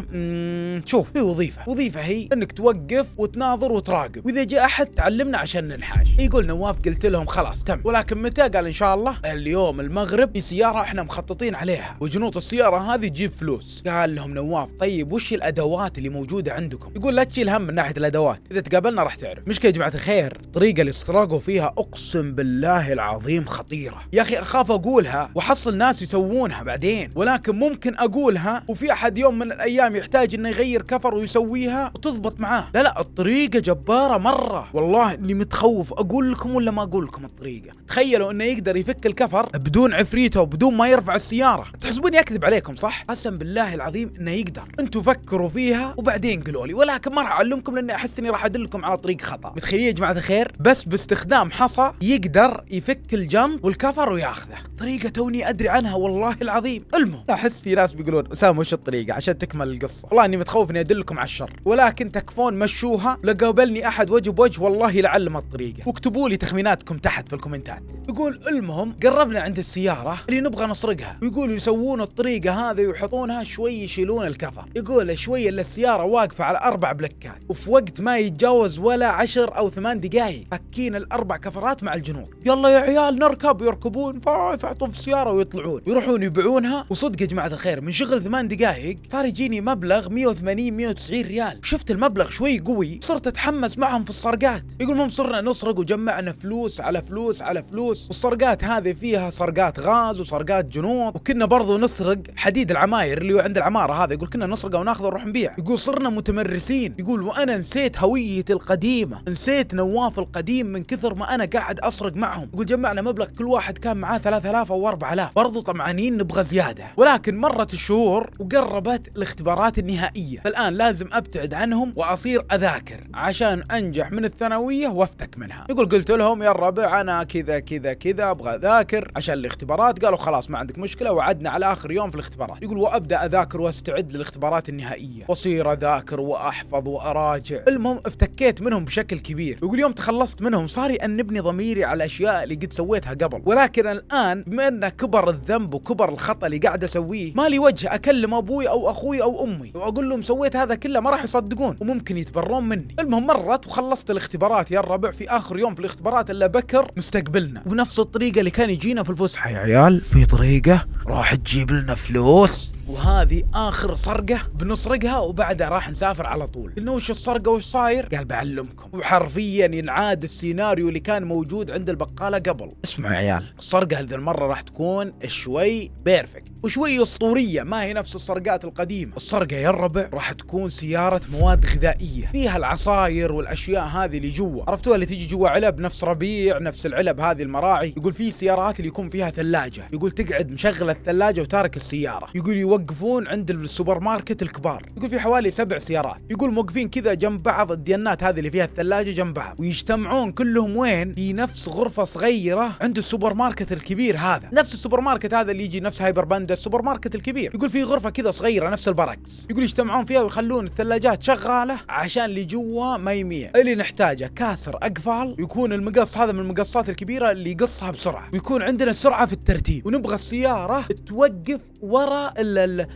شوف في وظيفه وظيفه هي انك توقف وتناظر وتراقب واذا جاء احد تعلمنا عشان ننحاش يقول نواف قلت لهم خلاص تم ولكن متى قال ان شاء الله اليوم المغرب في سياره احنا مخططين عليها وجنوط السياره هذه تجيب فلوس قال لهم نواف طيب وش الادوات اللي موجوده عندكم يقول لا تشيل هم من ناحيه الادوات اذا تقابلنا راح تعرف مشكله يا جماعه الخير الطريقه اللي استراقوا فيها اقسم بالله العظيم خطيره يا اخي اخاف اقولها واحصل ناس يسوونها بعدين ولكن ممكن اقولها وفي احد يوم من الايام يحتاج انه يغير كفر ويسويها وتضبط معاه لا لا الطريقه جباره مره والله اني متخوف اقول لكم ولا ما اقول لكم الطريقه الطريقه تخيلوا انه يقدر يفك الكفر بدون عفريته وبدون ما يرفع السياره تحسبوني اكذب عليكم صح قسم بالله العظيم انه يقدر انتم فكروا فيها وبعدين قولوا لي ولكن ما راح اعلمكم لاني احس اني راح ادلكم على طريق خطا متخيلين يا جماعه الخير بس باستخدام حصى يقدر يفك الجنب والكفر وياخذه طريقه توني ادري عنها والله العظيم المهم احس في ناس بيقولون اسامه وش الطريقه عشان تكمل القصه والله اني متخوف اني ادلكم على الشر ولكن تكفون مشوها لقابلني احد وجه بوجه والله لعلم الطريقه واكتبوا لي تخميناتكم تحت في بالكومنتات يقول المهم قربنا عند السيارة اللي نبغى نسرقها ويقول يسوون الطريقة هذا ويحطونها شوي يشيلون الكفر يقول شوي الا السيارة واقفة على أربع بلكات وفي وقت ما يتجاوز ولا عشر أو ثمان دقايق فكين الأربع كفرات مع الجنود يلا يا عيال نركب يركبون فيعطون في السيارة ويطلعون يروحون يبيعونها وصدق يا جماعة الخير من شغل ثمان دقايق صار يجيني مبلغ 180 190 ريال شفت المبلغ شوي قوي صرت اتحمس معهم في السرقات يقول المهم صرنا نسرق وجمعنا فلوس على فلوس فلوس على فلوس والسرقات هذه فيها سرقات غاز وسرقات جنود وكنا برضو نسرق حديد العماير اللي عند العماره هذا يقول كنا نسرقه وناخذه ونروح نبيع يقول صرنا متمرسين يقول وانا نسيت هويتي القديمه نسيت نواف القديم من كثر ما انا قاعد اسرق معهم يقول جمعنا مبلغ كل واحد كان معاه 3000 او 4000 برضو طمعانين نبغى زياده ولكن مرت الشهور وقربت الاختبارات النهائيه فالان لازم ابتعد عنهم واصير اذاكر عشان انجح من الثانويه وافتك منها يقول قلت لهم يا الربع انا كذا كذا كذا ابغى اذاكر عشان الاختبارات قالوا خلاص ما عندك مشكله وعدنا على اخر يوم في الاختبارات يقول وابدا اذاكر واستعد للاختبارات النهائيه واصير اذاكر واحفظ واراجع المهم افتكيت منهم بشكل كبير يقول يوم تخلصت منهم صار يأنبني ضميري على الاشياء اللي قد سويتها قبل ولكن الان بما انه كبر الذنب وكبر الخطا اللي قاعد اسويه ما لي وجه اكلم ابوي او اخوي او امي واقول لهم سويت هذا كله ما راح يصدقون وممكن يتبرون مني المهم مرت وخلصت الاختبارات يا الربع في اخر يوم في الاختبارات الا بكر مستقبلنا وبنفس الطريقه اللي كان يجينا في الفسحه يا عيال في طريقه راح تجيب لنا فلوس وهذه اخر سرقه بنسرقها وبعدها راح نسافر على طول قلنا وش السرقه وش صاير قال بعلمكم وحرفيا ينعاد السيناريو اللي كان موجود عند البقاله قبل اسمعوا يا عيال السرقه هذه المره راح تكون شوي بيرفكت وشوي اسطوريه ما هي نفس السرقات القديمه السرقه يا الربع راح تكون سياره مواد غذائيه فيها العصاير والاشياء هذه اللي جوا عرفتوها اللي تجي جوا علب نفس ربيع نفس العلب هذه المراعي يقول في سيارات اللي يكون فيها ثلاجه يقول تقعد مشغل الثلاجه وتارك السياره يقول يوقفون عند السوبر ماركت الكبار يقول في حوالي سبع سيارات يقول موقفين كذا جنب بعض الديانات هذه اللي فيها الثلاجه جنب بعض ويجتمعون كلهم وين في نفس غرفه صغيره عند السوبر ماركت الكبير هذا نفس السوبر ماركت هذا اللي يجي نفس هايبر باندا السوبر ماركت الكبير يقول في غرفه كذا صغيره نفس البركس يقول يجتمعون فيها ويخلون الثلاجات شغاله عشان اللي جوا ما يميع اللي نحتاجه كاسر اقفال ويكون المقص هذا من المقصات الكبيره اللي يقصها بسرعه ويكون عندنا سرعه في الترتيب ونبغى السياره توقف ورا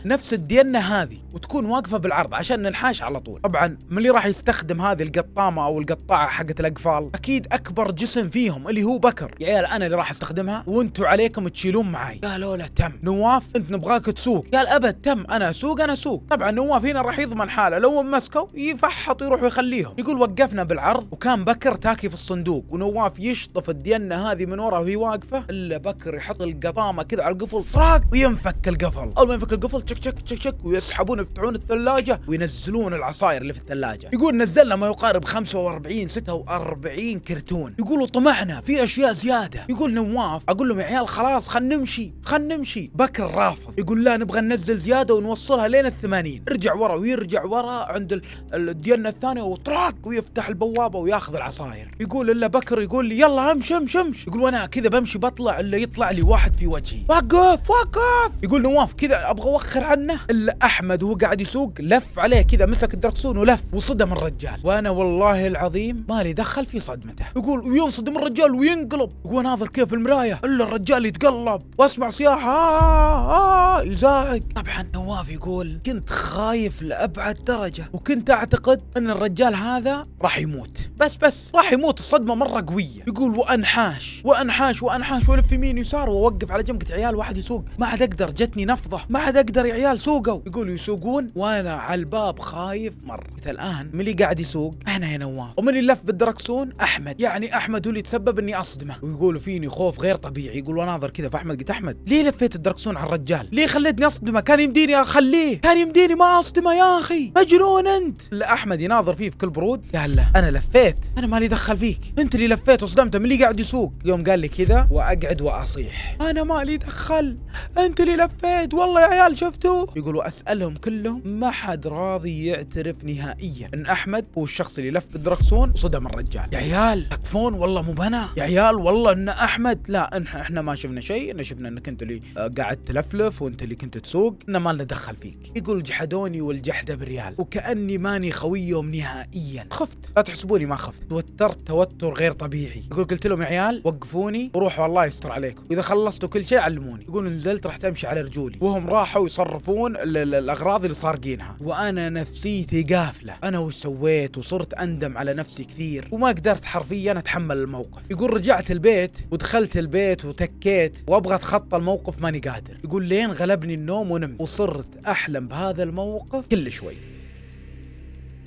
نفس الدينة هذه وتكون واقفة بالعرض عشان ننحاش على طول طبعا من اللي راح يستخدم هذه القطامة أو القطاعة حقت الأقفال أكيد أكبر جسم فيهم اللي هو بكر يا عيال أنا اللي راح استخدمها وانتوا عليكم تشيلون معي قالوا له تم نواف أنت نبغاك تسوق قال أبد تم أنا أسوق أنا أسوق طبعا نواف هنا راح يضمن حاله لو مسكوا يفحط ويروح ويخليهم يقول وقفنا بالعرض وكان بكر تاكي في الصندوق ونواف يشطف الدينة هذه من ورا وهي واقفة إلا بكر يحط القطامة كذا على القفل طراق وينفك القفل أول ما ينفك القفل تشك تشك تشك تشك ويسحبون يفتحون الثلاجه وينزلون العصاير اللي في الثلاجه يقول نزلنا ما يقارب 45 46 كرتون يقولوا طمعنا في اشياء زياده يقول نواف اقول لهم يا عيال خلاص خلينا نمشي خلينا نمشي بكر رافض يقول لا نبغى ننزل زياده ونوصلها لين ال 80 ارجع ورا ويرجع ورا عند الديانه الثانيه وطراك ويفتح البوابه وياخذ العصاير يقول الا بكر يقول لي يلا امشي امشي امشي يقول وانا كذا بمشي بطلع الا يطلع لي واحد في وجهي وقف وقف يقول نواف كذا ابغى اوخر عنه الا احمد وهو قاعد يسوق لف عليه كذا مسك الدركسون ولف وصدم الرجال وانا والله العظيم مالي دخل في صدمته يقول وينصدم الرجال وينقلب هو ناظر كيف المرايه الا الرجال يتقلب واسمع صياح آه،, آه آه يزعق طبعا نواف يقول كنت خايف لابعد درجه وكنت اعتقد ان الرجال هذا راح يموت بس بس راح يموت الصدمه مره قويه يقول وانحاش وانحاش وانحاش والف يمين يسار واوقف على جنب عيال واحد يسوق ما عاد اقدر جتني نفضه ما عاد عاد اقدر يا عيال سوقوا يقولوا يسوقون وانا على الباب خايف مره قلت الان من اللي قاعد يسوق انا يا نواف ومن اللي لف بالدركسون احمد يعني احمد هو اللي تسبب اني اصدمه ويقولوا فيني خوف غير طبيعي يقول وناظر كذا فاحمد قلت احمد ليه لفيت الدركسون على الرجال ليه خليتني اصدمه كان يمديني اخليه كان يمديني ما اصدمه يا اخي مجنون انت لا احمد يناظر فيه في كل برود قال له انا لفيت انا مالي دخل فيك انت اللي لفيت وصدمته من اللي قاعد يسوق يوم قال لي كذا واقعد واصيح انا مالي دخل انت اللي لفيت والله يا عيال الرجال شفتوا يقولوا اسالهم كلهم ما حد راضي يعترف نهائيا ان احمد هو الشخص اللي لف بالدركسون وصدم الرجال يا عيال تكفون والله مو بنا يا عيال والله ان احمد لا احنا ما شفنا شيء احنا شفنا انك انت اللي آه، قاعد تلفلف وانت اللي كنت تسوق احنا ما لنا دخل فيك يقول جحدوني والجحده بريال وكاني ماني خويهم نهائيا خفت لا تحسبوني ما خفت توترت توتر غير طبيعي يقول قلت لهم يا عيال وقفوني وروحوا الله يستر عليكم واذا خلصتوا كل شيء علموني يقول نزلت رحت امشي على رجولي وهم راحوا يروحوا يصرفون الاغراض اللي سارقينها وانا نفسيتي قافله انا وش سويت وصرت اندم على نفسي كثير وما قدرت حرفيا اتحمل الموقف يقول رجعت البيت ودخلت البيت وتكيت وابغى اتخطى الموقف ماني قادر يقول لين غلبني النوم ونمت وصرت احلم بهذا الموقف كل شوي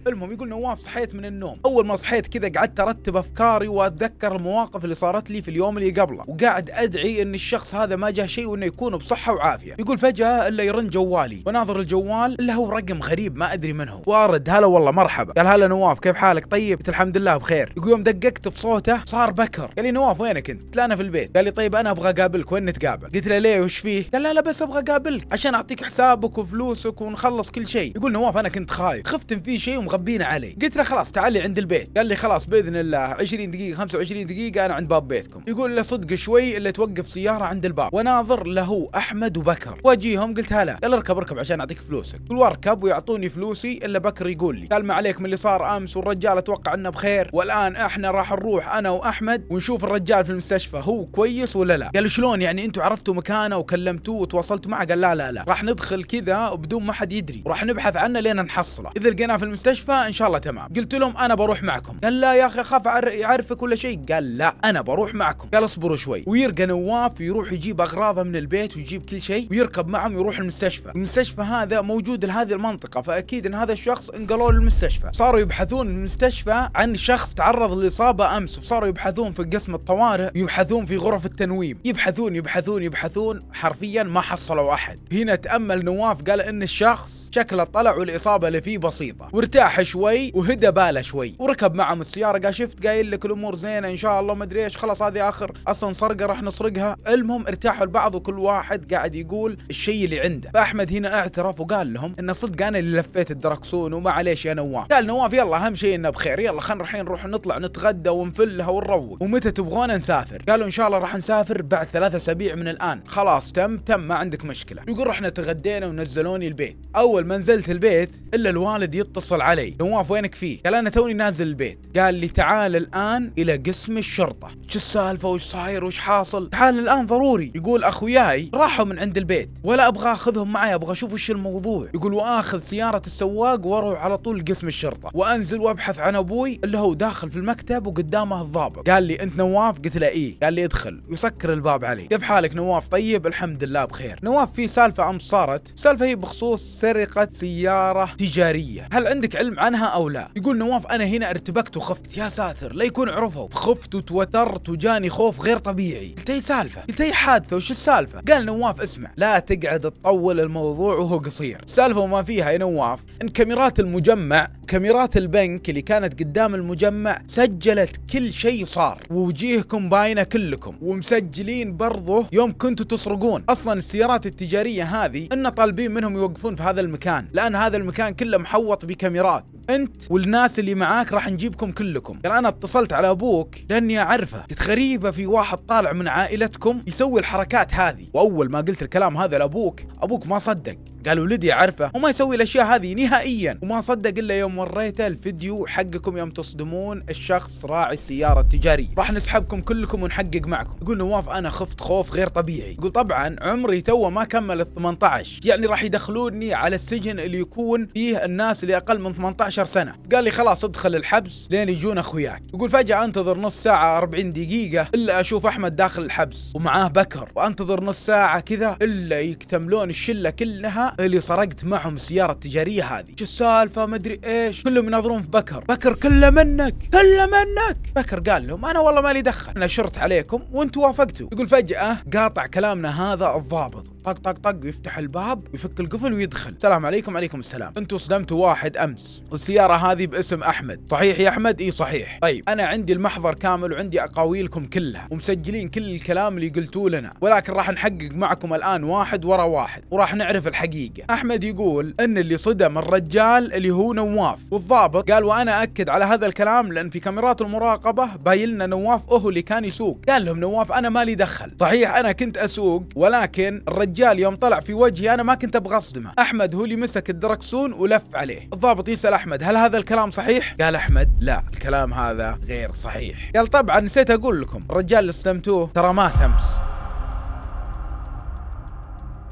المهم يقول نواف صحيت من النوم اول ما صحيت كذا قعدت ارتب افكاري واتذكر المواقف اللي صارت لي في اليوم اللي قبله وقاعد ادعي ان الشخص هذا ما جاه شيء وانه يكون بصحه وعافيه يقول فجاه الا يرن جوالي وناظر الجوال الا هو رقم غريب ما ادري من هو وارد هلا والله مرحبا قال هلا نواف كيف حالك طيب قلت الحمد لله بخير يقول يوم دققت في صوته صار بكر قال لي نواف وينك انت قلت انا في البيت قال لي طيب انا ابغى اقابلك وين نتقابل قلت له ليه وش فيه قال لا لا بس ابغى اقابلك عشان اعطيك حسابك وفلوسك ونخلص كل شيء يقول نواف انا كنت خايف خفت ان في شيء مغبينه علي قلت له خلاص تعالي عند البيت قال لي خلاص باذن الله 20 دقيقه 25 دقيقه انا عند باب بيتكم يقول له صدق شوي الا توقف سياره عند الباب وناظر له احمد وبكر واجيهم قلت هلا قال اركب اركب عشان اعطيك فلوسك كل واركب ويعطوني فلوسي الا بكر يقول لي قال ما عليك من اللي صار امس والرجال اتوقع انه بخير والان احنا راح نروح انا واحمد ونشوف الرجال في المستشفى هو كويس ولا لا قال شلون يعني انتم عرفتوا مكانه وكلمتوه وتواصلتوا معه قال لا لا لا راح ندخل كذا وبدون ما حد يدري وراح نبحث عنه لين نحصله اذا لقيناه في المستشفى المستشفى ان شاء الله تمام قلت لهم انا بروح معكم قال لا يا اخي اخاف اعرفك ولا شيء قال لا انا بروح معكم قال اصبروا شوي ويرقى نواف يروح يجيب اغراضه من البيت ويجيب كل شيء ويركب معهم يروح المستشفى المستشفى هذا موجود لهذه المنطقه فاكيد ان هذا الشخص انقلوا للمستشفى صاروا يبحثون في المستشفى عن شخص تعرض لاصابه امس وصاروا يبحثون في قسم الطوارئ يبحثون في غرف التنويم يبحثون يبحثون يبحثون حرفيا ما حصلوا احد هنا تامل نواف قال ان الشخص شكله طلع والاصابه اللي فيه بسيطه وارتاح شوي وهدى باله شوي وركب معهم السياره قال شفت قايل لك الامور زينه ان شاء الله ما ادري ايش خلاص هذه اخر اصلا سرقه راح نسرقها المهم ارتاحوا لبعض وكل واحد قاعد يقول الشيء اللي عنده فاحمد هنا اعترف وقال لهم ان صدق انا اللي لفيت الدركسون عليش يا نواف قال نواف يلا اهم شيء انه بخير يلا خلينا رايحين نروح نطلع نتغدى ونفلها ونروق ومتى تبغون نسافر قالوا ان شاء الله راح نسافر بعد ثلاثة اسابيع من الان خلاص تم تم ما عندك مشكله يقول رحنا تغدينا ونزلوني البيت اول اول ما نزلت البيت الا الوالد يتصل علي نواف وينك فيه قال انا توني نازل البيت قال لي تعال الان الى قسم الشرطه شو السالفه وش صاير وش حاصل تعال الان ضروري يقول اخوياي راحوا من عند البيت ولا ابغى اخذهم معي ابغى اشوف وش الموضوع يقول واخذ سياره السواق واروح على طول قسم الشرطه وانزل وابحث عن ابوي اللي هو داخل في المكتب وقدامه الضابط قال لي انت نواف قلت له ايه قال لي ادخل يسكر الباب علي كيف حالك نواف طيب الحمد لله بخير نواف في سالفه امس صارت سالفه هي بخصوص سرقه سرقة سيارة تجارية هل عندك علم عنها أو لا يقول نواف أنا هنا ارتبكت وخفت يا ساتر لا يكون عرفوا خفت وتوترت وجاني خوف غير طبيعي قلت اي سالفة قلت اي حادثة وش السالفة قال نواف اسمع لا تقعد تطول الموضوع وهو قصير السالفة وما فيها يا نواف ان كاميرات المجمع كاميرات البنك اللي كانت قدام المجمع سجلت كل شيء صار ووجيهكم باينة كلكم ومسجلين برضه يوم كنتوا تسرقون اصلا السيارات التجارية هذه ان طالبين منهم يوقفون في هذا المكان المكان لان هذا المكان كله محوط بكاميرات انت والناس اللي معاك راح نجيبكم كلكم قال يعني انا اتصلت على ابوك لاني اعرفه قلت غريبه في واحد طالع من عائلتكم يسوي الحركات هذه واول ما قلت الكلام هذا لابوك ابوك ما صدق قال ولدي عارفه وما يسوي الاشياء هذه نهائيا وما صدق الا يوم وريته الفيديو حقكم يوم تصدمون الشخص راعي السياره التجاريه راح نسحبكم كلكم ونحقق معكم يقول نواف انا خفت خوف غير طبيعي يقول طبعا عمري تو ما كمل ال 18 يعني راح يدخلوني على السجن اللي يكون فيه الناس اللي اقل من 18 سنه قال لي خلاص ادخل الحبس لين يجون اخوياك يقول فجاه انتظر نص ساعه 40 دقيقه الا اشوف احمد داخل الحبس ومعاه بكر وانتظر نص ساعه كذا الا يكتملون الشله كلها اللي سرقت معهم السياره التجاريه هذه شو السالفه ما ادري ايش كلهم يناظرون في بكر بكر كله منك كله منك بكر قال لهم انا والله مالي دخل انا شرت عليكم وانتم وافقتوا يقول فجاه قاطع كلامنا هذا الضابط طق طق طق ويفتح الباب ويفك القفل ويدخل السلام عليكم عليكم السلام انتم صدمتوا واحد امس والسياره هذه باسم احمد صحيح يا احمد اي صحيح طيب انا عندي المحضر كامل وعندي اقاويلكم كلها ومسجلين كل الكلام اللي قلتوه لنا ولكن راح نحقق معكم الان واحد ورا واحد وراح نعرف الحقيقه احمد يقول ان اللي صدم الرجال اللي هو نواف والضابط قال وانا اكد على هذا الكلام لان في كاميرات المراقبه باين نواف هو اللي كان يسوق قال لهم نواف انا مالي دخل صحيح انا كنت اسوق ولكن الرجال الرجال يوم طلع في وجهي انا ما كنت ابغى اصدمه احمد هو اللي مسك الدركسون ولف عليه الضابط يسال إيه احمد هل هذا الكلام صحيح قال احمد لا الكلام هذا غير صحيح قال طبعا نسيت اقول لكم الرجال اللي صدمتوه ترى مات امس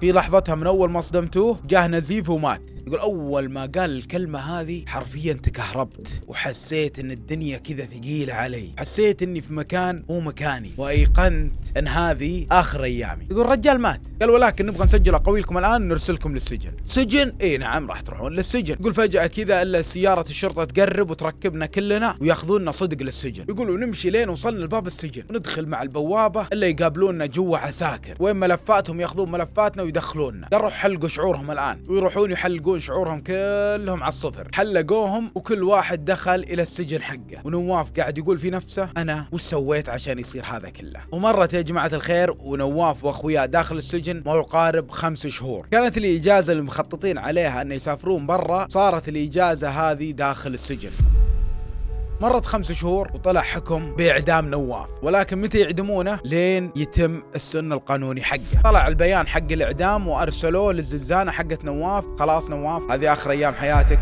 في لحظتها من اول ما صدمتوه جاه نزيف ومات يقول اول ما قال الكلمه هذه حرفيا تكهربت وحسيت ان الدنيا كذا ثقيله علي حسيت اني في مكان مو مكاني وايقنت ان هذه اخر ايامي يقول الرجال مات قال ولكن نبغى نسجل اقويلكم الان نرسلكم للسجن سجن اي نعم راح تروحون للسجن يقول فجاه كذا الا سياره الشرطه تقرب وتركبنا كلنا وياخذوننا صدق للسجن يقولوا نمشي لين وصلنا لباب السجن وندخل مع البوابه الا يقابلونا جوا عساكر وين ملفاتهم ياخذون ملفاتنا يدخلوننا قرروا حلقوا شعورهم الان ويروحون يحلقون شعورهم كلهم على الصفر حلقوهم وكل واحد دخل الى السجن حقه ونواف قاعد يقول في نفسه انا وش سويت عشان يصير هذا كله ومرت يا جماعه الخير ونواف واخوياه داخل السجن ما يقارب خمس شهور كانت الاجازه اللي مخططين عليها ان يسافرون برا صارت الاجازه هذه داخل السجن مرت خمس شهور وطلع حكم باعدام نواف ولكن متى يعدمونه لين يتم السن القانوني حقه طلع البيان حق الاعدام وارسلوه للزنزانه حقت نواف خلاص نواف هذه اخر ايام حياتك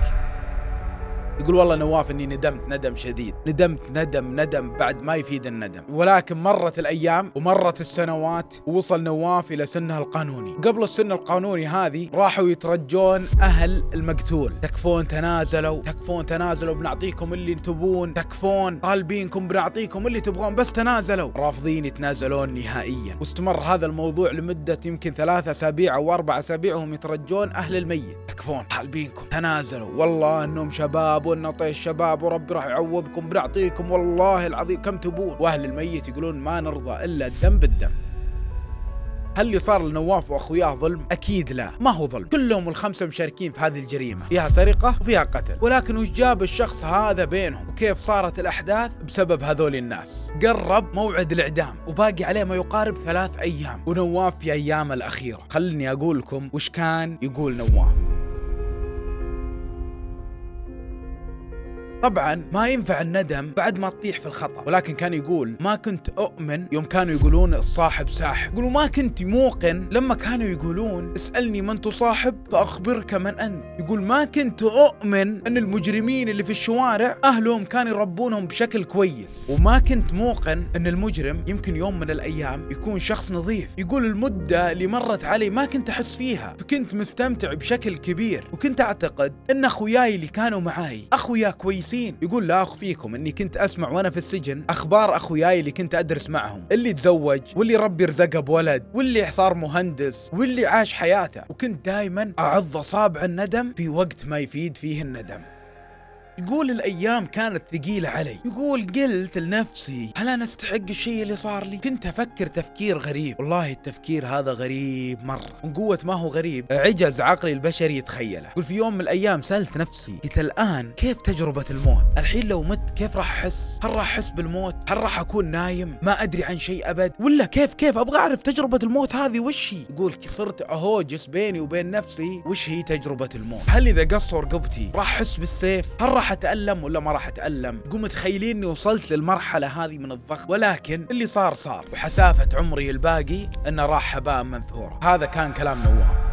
يقول والله نواف اني ندمت ندم شديد ندمت ندم ندم بعد ما يفيد الندم ولكن مرت الايام ومرت السنوات ووصل نواف الى سنه القانوني قبل السن القانوني هذه راحوا يترجون اهل المقتول تكفون تنازلوا تكفون تنازلوا بنعطيكم اللي تبون تكفون طالبينكم بنعطيكم اللي تبغون بس تنازلوا رافضين يتنازلون نهائيا واستمر هذا الموضوع لمده يمكن ثلاثة اسابيع او اربع اسابيع وهم يترجون اهل الميت تكفون طالبينكم تنازلوا والله انهم شباب تبون نعطيه الشباب وربي راح يعوضكم بنعطيكم والله العظيم كم تبون واهل الميت يقولون ما نرضى الا الدم بالدم هل اللي صار لنواف واخوياه ظلم؟ اكيد لا، ما هو ظلم، كلهم الخمسه مشاركين في هذه الجريمه، فيها سرقه وفيها قتل، ولكن وش جاب الشخص هذا بينهم؟ وكيف صارت الاحداث بسبب هذول الناس؟ قرب موعد الاعدام وباقي عليه ما يقارب ثلاث ايام، ونواف في ايامه الاخيره، خلني اقول لكم وش كان يقول نواف. طبعا ما ينفع الندم بعد ما تطيح في الخطا ولكن كان يقول ما كنت اؤمن يوم كانوا يقولون الصاحب ساحب يقولوا ما كنت موقن لما كانوا يقولون اسالني من تصاحب فاخبرك من انت يقول ما كنت اؤمن ان المجرمين اللي في الشوارع اهلهم كانوا يربونهم بشكل كويس وما كنت موقن ان المجرم يمكن يوم من الايام يكون شخص نظيف يقول المده اللي مرت علي ما كنت احس فيها فكنت مستمتع بشكل كبير وكنت اعتقد ان اخوياي اللي كانوا معاي اخويا كويس كويسين يقول لا اخفيكم اني كنت اسمع وانا في السجن اخبار اخوياي اللي كنت ادرس معهم اللي تزوج واللي ربي رزقه بولد واللي صار مهندس واللي عاش حياته وكنت دائما اعض اصابع الندم في وقت ما يفيد فيه الندم يقول الأيام كانت ثقيلة علي يقول قلت لنفسي هل أنا أستحق الشيء اللي صار لي كنت أفكر تفكير غريب والله التفكير هذا غريب مرة من قوة ما هو غريب عجز عقلي البشري يتخيله يقول في يوم من الأيام سألت نفسي قلت الآن كيف تجربة الموت الحين لو مت كيف راح أحس هل راح أحس بالموت هل راح أكون نايم ما أدري عن شيء أبد ولا كيف كيف أبغى أعرف تجربة الموت هذه وش هي يقول صرت أهوجس بيني وبين نفسي وش هي تجربة الموت هل إذا قصوا رقبتي راح أحس بالسيف هل راح راح اتالم ولا ما راح اتالم تقوم متخيلين اني وصلت للمرحله هذه من الضغط ولكن اللي صار صار وحسافه عمري الباقي انه راح هباء منثورا هذا كان كلام نواف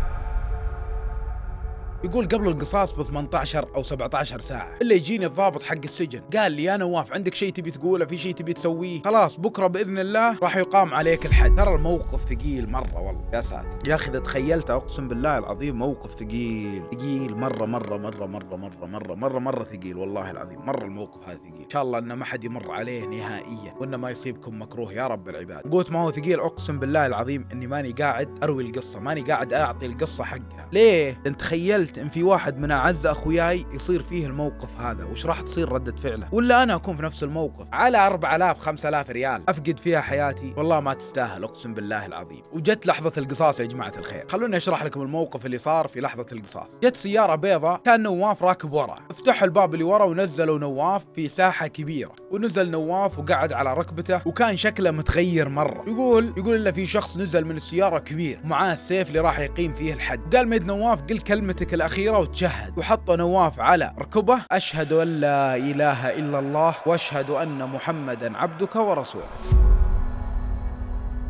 يقول قبل القصاص ب 18 او 17 ساعه الا يجيني الضابط حق السجن قال لي يا نواف عندك شيء تبي تقوله في شيء تبي تسويه خلاص بكره باذن الله راح يقام عليك الحد ترى الموقف ثقيل مره والله يا ساتر يا اخي اذا تخيلت اقسم بالله العظيم موقف ثقيل ثقيل مره مره مره مره مره مره مره مره ثقيل والله العظيم مره الموقف هذا ثقيل ان شاء الله انه ما حد يمر عليه نهائيا وانه ما يصيبكم مكروه يا رب العباد قلت ما هو ثقيل اقسم بالله العظيم اني ماني قاعد اروي القصه ماني قاعد اعطي القصه حقها ليه انت تخيلت وقت ان في واحد من اعز اخوياي يصير فيه الموقف هذا وش راح تصير رده فعله ولا انا اكون في نفس الموقف على 4000 5000 ريال افقد فيها حياتي والله ما تستاهل اقسم بالله العظيم وجت لحظه القصاص يا جماعه الخير خلوني اشرح لكم الموقف اللي صار في لحظه القصاص جت سياره بيضاء كان نواف راكب ورا افتح الباب اللي ورا ونزلوا نواف في ساحه كبيره ونزل نواف وقعد على ركبته وكان شكله متغير مره يقول يقول الا في شخص نزل من السياره كبير ومعاه السيف اللي راح يقيم فيه الحد قال ميد نواف قل كلمتك الأخيرة وتشهد وحطوا نواف على ركبه أشهد أن لا إله إلا الله وأشهد أن محمدا عبدك ورسولك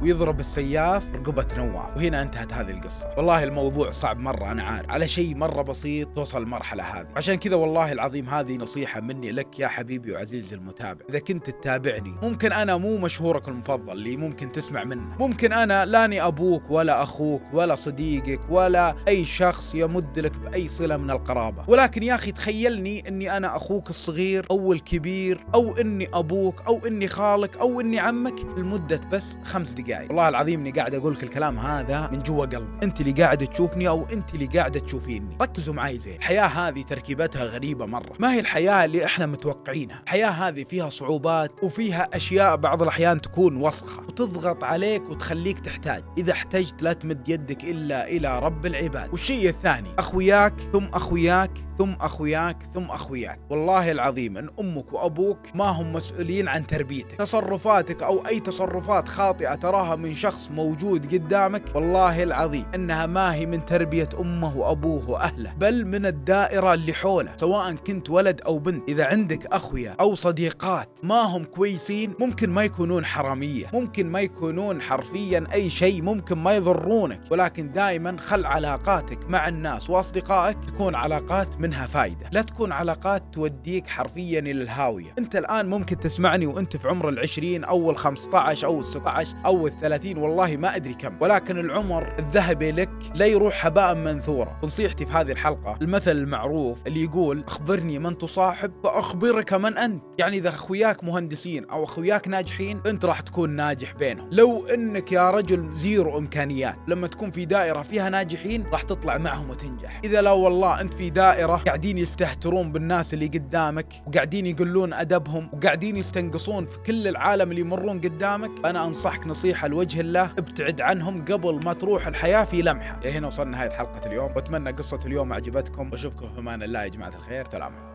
ويضرب السياف رقبة نواف وهنا انتهت هذه القصة والله الموضوع صعب مرة أنا عارف على شيء مرة بسيط توصل المرحلة هذه عشان كذا والله العظيم هذه نصيحة مني لك يا حبيبي وعزيزي المتابع إذا كنت تتابعني ممكن أنا مو مشهورك المفضل اللي ممكن تسمع منه ممكن أنا لاني أبوك ولا أخوك ولا صديقك ولا أي شخص يمد لك بأي صلة من القرابة ولكن يا أخي تخيلني أني أنا أخوك الصغير أو الكبير أو أني أبوك أو أني خالك أو أني عمك لمدة بس خمس دقائق اللي والله العظيم اني قاعد اقول لك الكلام هذا من جوا قلبي انت اللي قاعد تشوفني او انت اللي قاعده تشوفيني ركزوا معي زين الحياه هذه تركيبتها غريبه مره ما هي الحياه اللي احنا متوقعينها الحياه هذه فيها صعوبات وفيها اشياء بعض الاحيان تكون وسخه وتضغط عليك وتخليك تحتاج اذا احتجت لا تمد يدك الا الى رب العباد والشيء الثاني اخوياك ثم اخوياك ثم اخوياك ثم اخوياك والله العظيم ان امك وابوك ما هم مسؤولين عن تربيتك تصرفاتك او اي تصرفات خاطئه ترى تراها من شخص موجود قدامك والله العظيم انها ما هي من تربيه امه وابوه واهله بل من الدائره اللي حوله سواء كنت ولد او بنت اذا عندك اخويا او صديقات ما هم كويسين ممكن ما يكونون حراميه ممكن ما يكونون حرفيا اي شيء ممكن ما يضرونك ولكن دائما خل علاقاتك مع الناس واصدقائك تكون علاقات منها فائده لا تكون علاقات توديك حرفيا الى الهاويه انت الان ممكن تسمعني وانت في عمر ال20 او ال15 او ال16 او تجاوز 30 والله ما ادري كم ولكن العمر الذهبي لك لا يروح هباء منثورا نصيحتي في هذه الحلقه المثل المعروف اللي يقول اخبرني من تصاحب فاخبرك من انت يعني اذا اخوياك مهندسين او اخوياك ناجحين انت راح تكون ناجح بينهم لو انك يا رجل زيرو امكانيات لما تكون في دائره فيها ناجحين راح تطلع معهم وتنجح اذا لا والله انت في دائره قاعدين يستهترون بالناس اللي قدامك وقاعدين يقلون ادبهم وقاعدين يستنقصون في كل العالم اللي يمرون قدامك انا انصحك نصيحه نصيحة لوجه الله ابتعد عنهم قبل ما تروح الحياة في لمحة هنا وصلنا نهاية حلقة اليوم وأتمنى قصة اليوم عجبتكم وأشوفكم في أمان الله يا جماعة الخير سلام عليكم